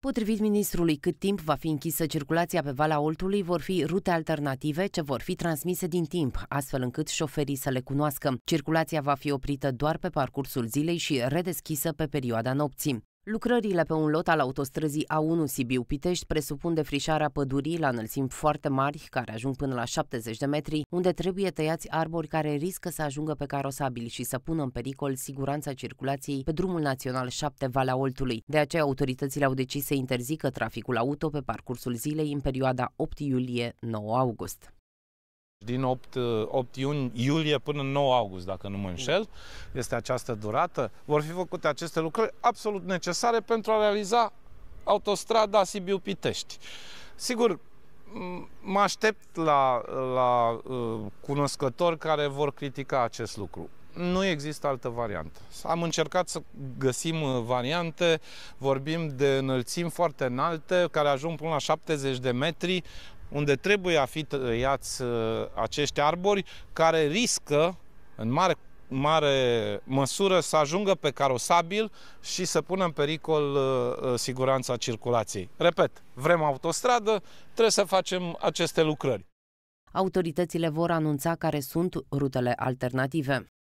Potrivit ministrului, cât timp va fi închisă circulația pe Valea Oltului, vor fi rute alternative ce vor fi transmise din timp, astfel încât șoferii să le cunoască. Circulația va fi oprită doar pe parcursul zilei și redeschisă pe perioada nopții. Lucrările pe un lot al autostrăzii A1 Sibiu-Pitești presupun defrișarea pădurii la înălțimi foarte mari, care ajung până la 70 de metri, unde trebuie tăiați arbori care riscă să ajungă pe carosabil și să pună în pericol siguranța circulației pe drumul național 7 Valea Oltului. De aceea, autoritățile au decis să interzică traficul auto pe parcursul zilei în perioada 8 iulie-9 august. Din 8, 8 iuni, iulie până 9 august, dacă nu mă înșel, este această durată. Vor fi făcute aceste lucrări absolut necesare pentru a realiza autostrada Sibiu-Pitești. Sigur, mă aștept la, la uh, cunoscători care vor critica acest lucru. Nu există altă variantă. Am încercat să găsim uh, variante, vorbim de înălțimi foarte înalte, care ajung până la 70 de metri unde trebuie a fi tăiați ă, acești arbori care riscă în mare, mare măsură să ajungă pe carosabil și să pună în pericol ă, ă, siguranța circulației. Repet, vrem autostradă, trebuie să facem aceste lucrări. Autoritățile vor anunța care sunt rutele alternative.